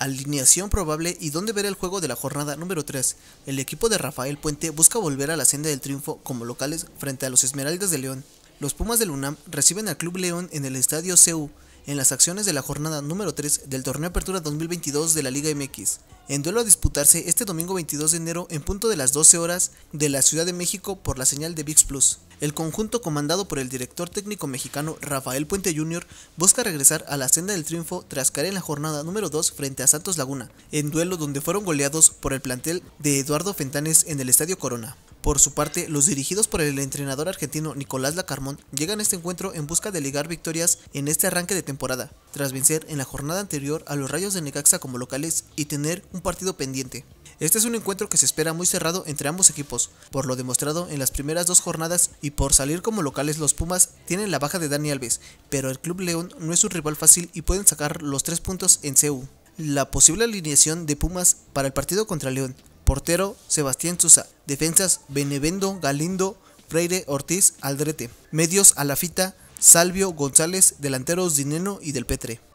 alineación probable y dónde ver el juego de la jornada número 3. El equipo de Rafael Puente busca volver a la senda del triunfo como locales frente a los Esmeraldas de León. Los Pumas del UNAM reciben al Club León en el Estadio CEU en las acciones de la jornada número 3 del Torneo Apertura 2022 de la Liga MX, en duelo a disputarse este domingo 22 de enero en punto de las 12 horas de la Ciudad de México por la señal de VIX Plus. El conjunto comandado por el director técnico mexicano Rafael Puente Jr. busca regresar a la senda del triunfo tras caer en la jornada número 2 frente a Santos Laguna, en duelo donde fueron goleados por el plantel de Eduardo Fentanes en el Estadio Corona. Por su parte, los dirigidos por el entrenador argentino Nicolás Lacarmón llegan a este encuentro en busca de ligar victorias en este arranque de temporada, tras vencer en la jornada anterior a los Rayos de Necaxa como locales y tener un partido pendiente. Este es un encuentro que se espera muy cerrado entre ambos equipos, por lo demostrado en las primeras dos jornadas y por salir como locales los Pumas tienen la baja de Dani Alves, pero el Club León no es un rival fácil y pueden sacar los tres puntos en CU. La posible alineación de Pumas para el partido contra León. Portero Sebastián Susa, defensas Benevendo, Galindo, Freire, Ortiz, Aldrete, medios Alafita, Salvio, González, delanteros Dineno y Del Petre.